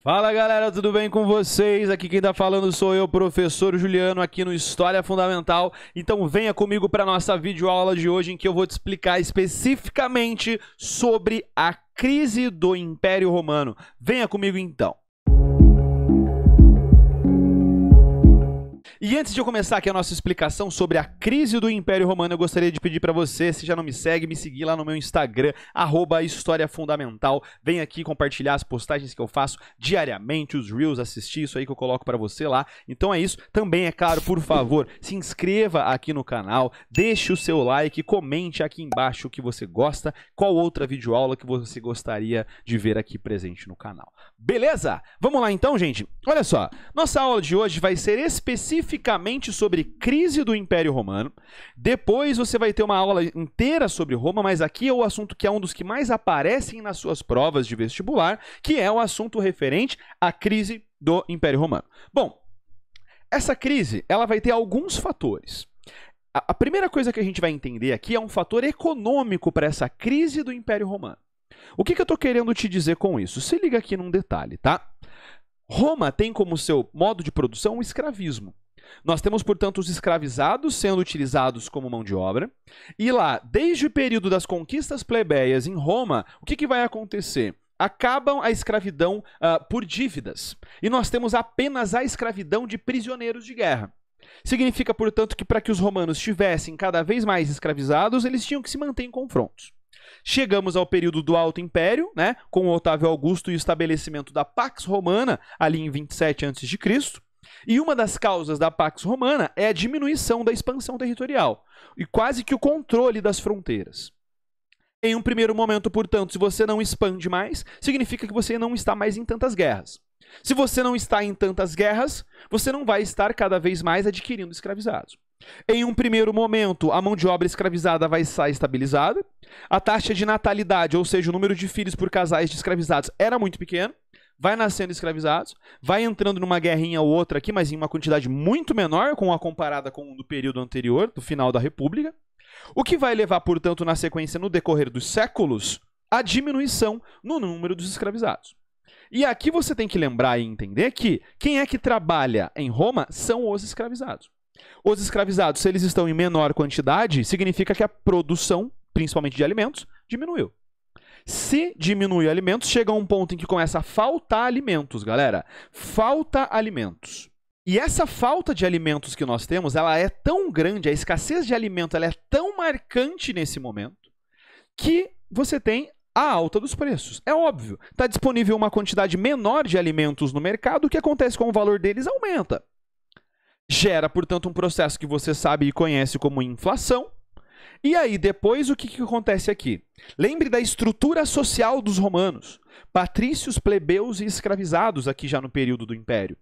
Fala galera, tudo bem com vocês? Aqui quem tá falando sou eu, professor Juliano, aqui no História Fundamental. Então venha comigo para nossa videoaula de hoje em que eu vou te explicar especificamente sobre a crise do Império Romano. Venha comigo então. E antes de eu começar aqui a nossa explicação sobre a crise do Império Romano, eu gostaria de pedir para você, se já não me segue, me seguir lá no meu Instagram, arroba História Fundamental. Vem aqui compartilhar as postagens que eu faço diariamente, os Reels, assistir isso aí que eu coloco para você lá. Então é isso. Também, é claro, por favor, se inscreva aqui no canal, deixe o seu like, comente aqui embaixo o que você gosta, qual outra videoaula que você gostaria de ver aqui presente no canal. Beleza? Vamos lá então, gente? Olha só, nossa aula de hoje vai ser específica especificamente sobre crise do Império Romano. Depois você vai ter uma aula inteira sobre Roma, mas aqui é o assunto que é um dos que mais aparecem nas suas provas de vestibular, que é o assunto referente à crise do Império Romano. Bom, essa crise, ela vai ter alguns fatores. A primeira coisa que a gente vai entender aqui é um fator econômico para essa crise do Império Romano. O que, que eu estou querendo te dizer com isso? Se liga aqui num detalhe, tá? Roma tem como seu modo de produção o escravismo. Nós temos, portanto, os escravizados sendo utilizados como mão de obra. E lá, desde o período das conquistas plebeias em Roma, o que, que vai acontecer? Acabam a escravidão uh, por dívidas. E nós temos apenas a escravidão de prisioneiros de guerra. Significa, portanto, que para que os romanos tivessem cada vez mais escravizados, eles tinham que se manter em confrontos. Chegamos ao período do Alto Império, né, com Otávio Augusto e o estabelecimento da Pax Romana, ali em 27 a.C. E uma das causas da Pax Romana é a diminuição da expansão territorial e quase que o controle das fronteiras. Em um primeiro momento, portanto, se você não expande mais, significa que você não está mais em tantas guerras. Se você não está em tantas guerras, você não vai estar cada vez mais adquirindo escravizados. Em um primeiro momento, a mão de obra escravizada vai estar estabilizada. A taxa de natalidade, ou seja, o número de filhos por casais de escravizados, era muito pequeno vai nascendo escravizados, vai entrando numa guerrinha ou outra aqui, mas em uma quantidade muito menor, com a comparada com o período anterior, do final da República. O que vai levar, portanto, na sequência, no decorrer dos séculos, a diminuição no número dos escravizados. E aqui você tem que lembrar e entender que quem é que trabalha em Roma são os escravizados. Os escravizados, se eles estão em menor quantidade, significa que a produção, principalmente de alimentos, diminuiu. Se diminui alimentos, chega a um ponto em que começa a faltar alimentos, galera. Falta alimentos. E essa falta de alimentos que nós temos, ela é tão grande, a escassez de alimento ela é tão marcante nesse momento, que você tem a alta dos preços. É óbvio. Está disponível uma quantidade menor de alimentos no mercado, o que acontece com o valor deles aumenta. Gera, portanto, um processo que você sabe e conhece como inflação, e aí, depois, o que, que acontece aqui? Lembre da estrutura social dos romanos: patrícios, plebeus e escravizados, aqui já no período do Império.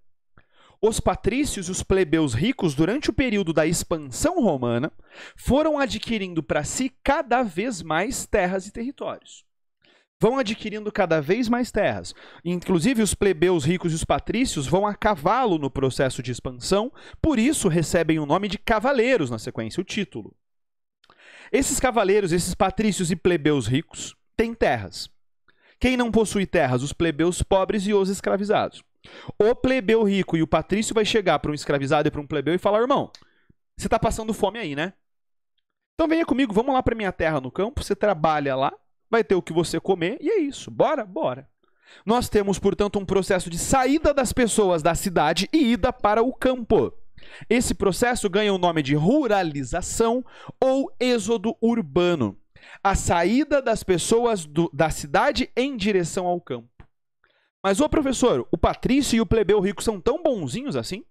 Os patrícios e os plebeus ricos, durante o período da expansão romana, foram adquirindo para si cada vez mais terras e territórios vão adquirindo cada vez mais terras. Inclusive, os plebeus ricos e os patrícios vão a cavalo no processo de expansão, por isso recebem o nome de cavaleiros na sequência, o título. Esses cavaleiros, esses patrícios e plebeus ricos têm terras. Quem não possui terras? Os plebeus pobres e os escravizados. O plebeu rico e o patrício vai chegar para um escravizado e para um plebeu e falar: irmão, você está passando fome aí, né? Então venha comigo, vamos lá para minha terra no campo, você trabalha lá, vai ter o que você comer e é isso. Bora, bora. Nós temos, portanto, um processo de saída das pessoas da cidade e ida para o campo. Esse processo ganha o nome de ruralização ou êxodo urbano a saída das pessoas do, da cidade em direção ao campo. Mas, ô professor, o Patrício e o Plebeu Rico são tão bonzinhos assim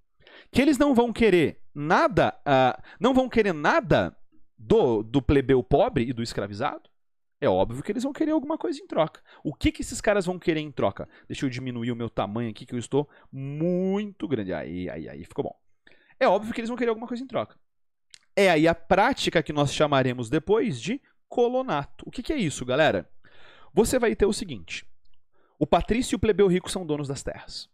que eles não vão querer nada, uh, não vão querer nada do, do plebeu pobre e do escravizado? É óbvio que eles vão querer alguma coisa em troca. O que, que esses caras vão querer em troca? Deixa eu diminuir o meu tamanho aqui, que eu estou muito grande. Aí, aí, aí, ficou bom é óbvio que eles vão querer alguma coisa em troca. É aí a prática que nós chamaremos depois de colonato. O que, que é isso, galera? Você vai ter o seguinte: o patrício e o plebeu rico são donos das terras.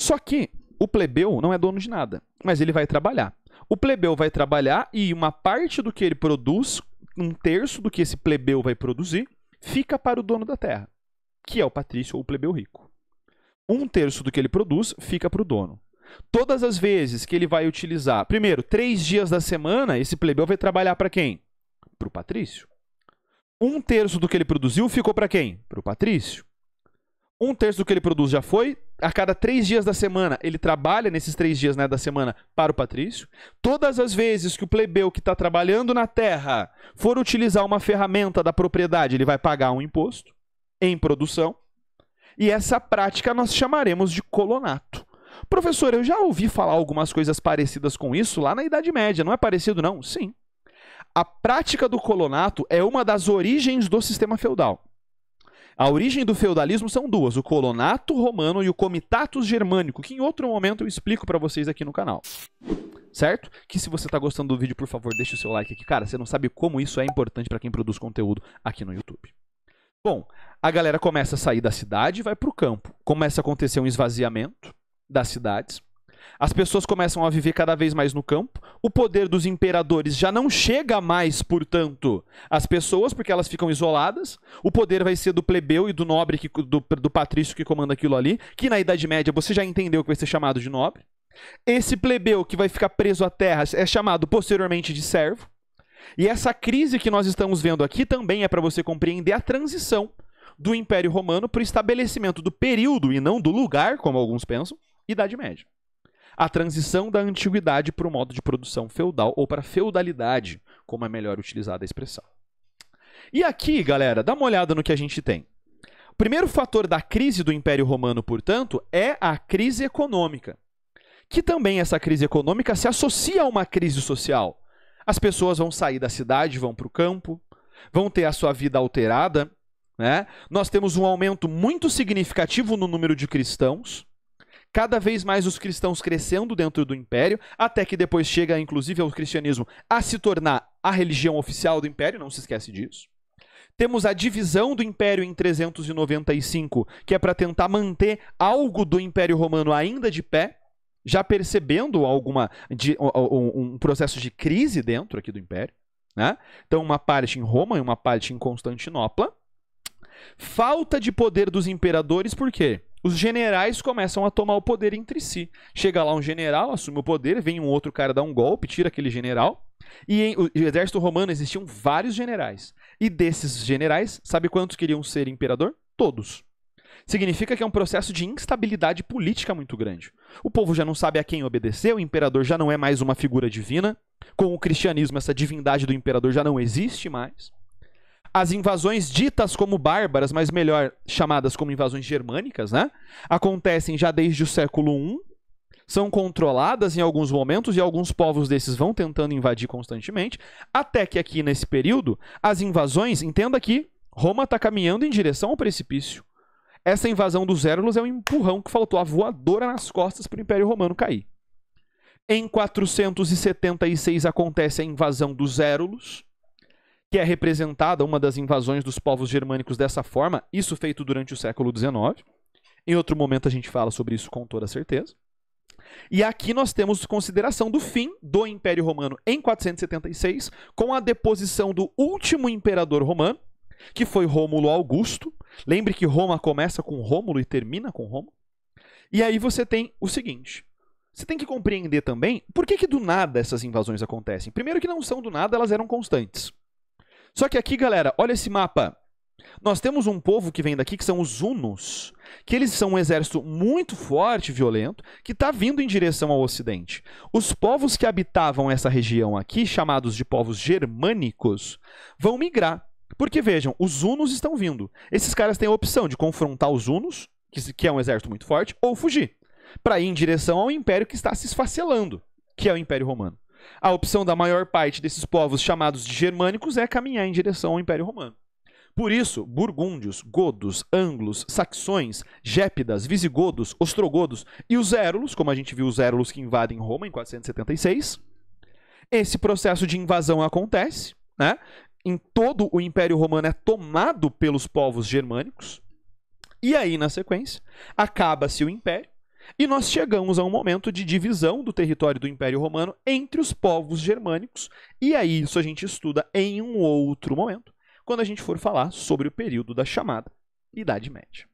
Só que o plebeu não é dono de nada, mas ele vai trabalhar. O plebeu vai trabalhar e uma parte do que ele produz, um terço do que esse plebeu vai produzir, fica para o dono da terra, que é o patrício ou o plebeu rico. Um terço do que ele produz fica para o dono. Todas as vezes que ele vai utilizar, primeiro, três dias da semana, esse plebeu vai trabalhar para quem? Para o Patrício. Um terço do que ele produziu ficou para quem? Para o Patrício. Um terço do que ele produz já foi. A cada três dias da semana, ele trabalha nesses três dias né, da semana para o Patrício. Todas as vezes que o plebeu que está trabalhando na terra for utilizar uma ferramenta da propriedade, ele vai pagar um imposto em produção. E essa prática nós chamaremos de colonato. Professor, eu já ouvi falar algumas coisas parecidas com isso lá na Idade Média. Não é parecido, não? Sim. A prática do colonato é uma das origens do sistema feudal. A origem do feudalismo são duas: o colonato romano e o comitatus germânico, que em outro momento eu explico para vocês aqui no canal. Certo? Que se você está gostando do vídeo, por favor, deixe o seu like aqui. Cara, você não sabe como isso é importante para quem produz conteúdo aqui no YouTube. Bom, a galera começa a sair da cidade e vai para o campo. Começa a acontecer um esvaziamento das cidades. As pessoas começam a viver cada vez mais no campo. O poder dos imperadores já não chega mais, portanto, às pessoas, porque elas ficam isoladas. O poder vai ser do plebeu e do nobre, que, do, do patrício que comanda aquilo ali, que na Idade Média você já entendeu que vai ser chamado de nobre. Esse plebeu que vai ficar preso à terra é chamado posteriormente de servo. E essa crise que nós estamos vendo aqui também é para você compreender a transição do Império Romano para o estabelecimento do período e não do lugar, como alguns pensam, Idade Média. A transição da antiguidade para o modo de produção feudal ou para feudalidade, como é melhor utilizada a expressão. E aqui, galera, dá uma olhada no que a gente tem. O primeiro fator da crise do Império Romano, portanto, é a crise econômica. Que também essa crise econômica se associa a uma crise social. As pessoas vão sair da cidade, vão para o campo, vão ter a sua vida alterada. Né? Nós temos um aumento muito significativo no número de cristãos cada vez mais os cristãos crescendo dentro do império, até que depois chega, inclusive, ao cristianismo a se tornar a religião oficial do império, não se esquece disso. Temos a divisão do império em 395, que é para tentar manter algo do império romano ainda de pé, já percebendo alguma de, um, um processo de crise dentro aqui do império. Né? Então, uma parte em Roma e uma parte em Constantinopla. Falta de poder dos imperadores, por quê? os generais começam a tomar o poder entre si. Chega lá um general, assume o poder, vem um outro cara dar um golpe, tira aquele general. E em, o exército romano existiam vários generais. E desses generais, sabe quantos queriam ser imperador? Todos. Significa que é um processo de instabilidade política muito grande. O povo já não sabe a quem obedecer, o imperador já não é mais uma figura divina. Com o cristianismo, essa divindade do imperador já não existe mais as invasões ditas como bárbaras, mas melhor chamadas como invasões germânicas, né? Acontecem já desde o século I, são controladas em alguns momentos e alguns povos desses vão tentando invadir constantemente, até que aqui nesse período, as invasões, entenda que Roma está caminhando em direção ao precipício. Essa invasão dos Hérulos é um empurrão que faltou a voadora nas costas para o Império Romano cair. Em 476 acontece a invasão dos Hérulos que é representada uma das invasões dos povos germânicos dessa forma, isso feito durante o século XIX. Em outro momento a gente fala sobre isso com toda certeza. E aqui nós temos consideração do fim do Império Romano em 476, com a deposição do último imperador romano, que foi Rômulo Augusto. Lembre que Roma começa com Rômulo e termina com Roma. E aí você tem o seguinte: você tem que compreender também por que, que do nada essas invasões acontecem. Primeiro que não são do nada, elas eram constantes. Só que aqui, galera, olha esse mapa. Nós temos um povo que vem daqui, que são os Hunos, que eles são um exército muito forte e violento, que está vindo em direção ao ocidente. Os povos que habitavam essa região aqui, chamados de povos germânicos, vão migrar. Porque vejam, os Hunos estão vindo. Esses caras têm a opção de confrontar os Hunos, que é um exército muito forte, ou fugir, para ir em direção ao império que está se esfacelando, que é o Império Romano. A opção da maior parte desses povos chamados de germânicos é caminhar em direção ao Império Romano. Por isso, burgúndios, godos, anglos, saxões, gépidas, visigodos, ostrogodos e os érulos, como a gente viu os érulos que invadem Roma em 476, esse processo de invasão acontece, né? Em todo o Império Romano é tomado pelos povos germânicos. E aí, na sequência, acaba-se o império e nós chegamos a um momento de divisão do território do Império Romano entre os povos germânicos, e aí isso a gente estuda em um outro momento, quando a gente for falar sobre o período da chamada Idade Média.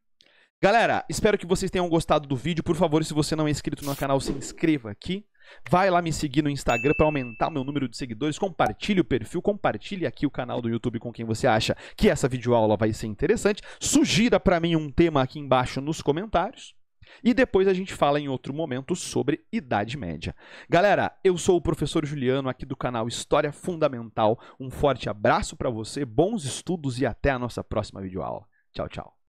Galera, espero que vocês tenham gostado do vídeo. Por favor, se você não é inscrito no canal, se inscreva aqui. Vai lá me seguir no Instagram para aumentar o meu número de seguidores. Compartilhe o perfil, compartilhe aqui o canal do YouTube com quem você acha que essa videoaula vai ser interessante. Sugira para mim um tema aqui embaixo nos comentários. E depois a gente fala em outro momento sobre Idade Média. Galera, eu sou o professor Juliano aqui do canal História Fundamental. Um forte abraço para você, bons estudos e até a nossa próxima videoaula. Tchau, tchau.